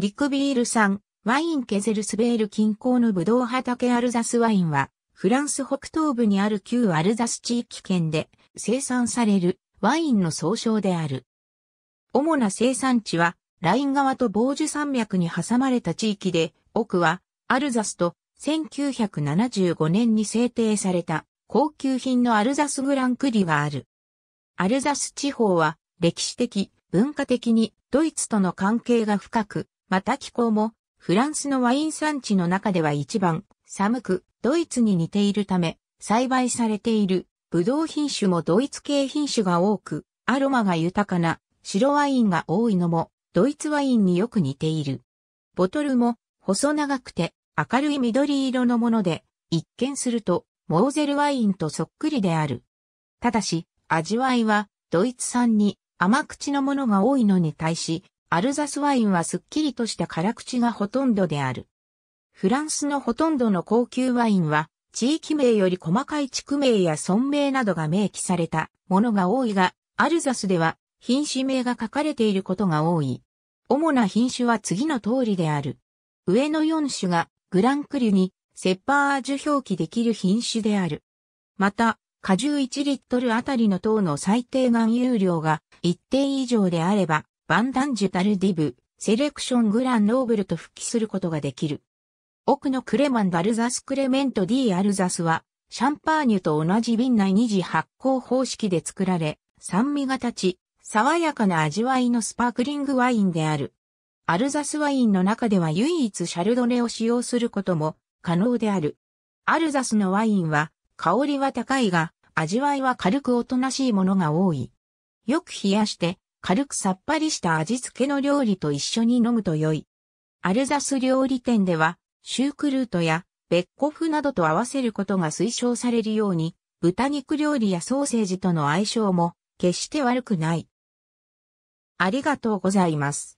リクビール産、ワインケゼルスベール近郊のブドウ畑アルザスワインは、フランス北東部にある旧アルザス地域圏で生産されるワインの総称である。主な生産地は、ライン川とボージュ山脈に挟まれた地域で、奥は、アルザスと1975年に制定された高級品のアルザスグランクリはある。アルザス地方は歴史的、文化的にドイツとの関係が深く、また気候も、フランスのワイン産地の中では一番寒く、ドイツに似ているため、栽培されているブドウ品種もドイツ系品種が多く、アロマが豊かな白ワインが多いのも、ドイツワインによく似ている。ボトルも細長くて明るい緑色のもので、一見するとモーゼルワインとそっくりである。ただし、味わいはドイツ産に甘口のものが多いのに対し、アルザスワインはすっきりとした辛口がほとんどである。フランスのほとんどの高級ワインは、地域名より細かい地区名や村名などが明記されたものが多いが、アルザスでは品種名が書かれていることが多い。主な品種は次の通りである。上の4種がグランクリュにセッパージュ表記できる品種である。また、果汁1リットルあたりの糖の最低含有量が一定以上であれば、バンダンジュタルディブ、セレクショングランノーブルと復帰することができる。奥のクレマン・ダルザス・クレメント・ディ・アルザスは、シャンパーニュと同じ瓶内二次発酵方式で作られ、酸味が立ち、爽やかな味わいのスパークリングワインである。アルザスワインの中では唯一シャルドネを使用することも可能である。アルザスのワインは香りは高いが味わいは軽くおとなしいものが多い。よく冷やして軽くさっぱりした味付けの料理と一緒に飲むと良い。アルザス料理店では、シュークルートやベッコフなどと合わせることが推奨されるように、豚肉料理やソーセージとの相性も決して悪くない。ありがとうございます。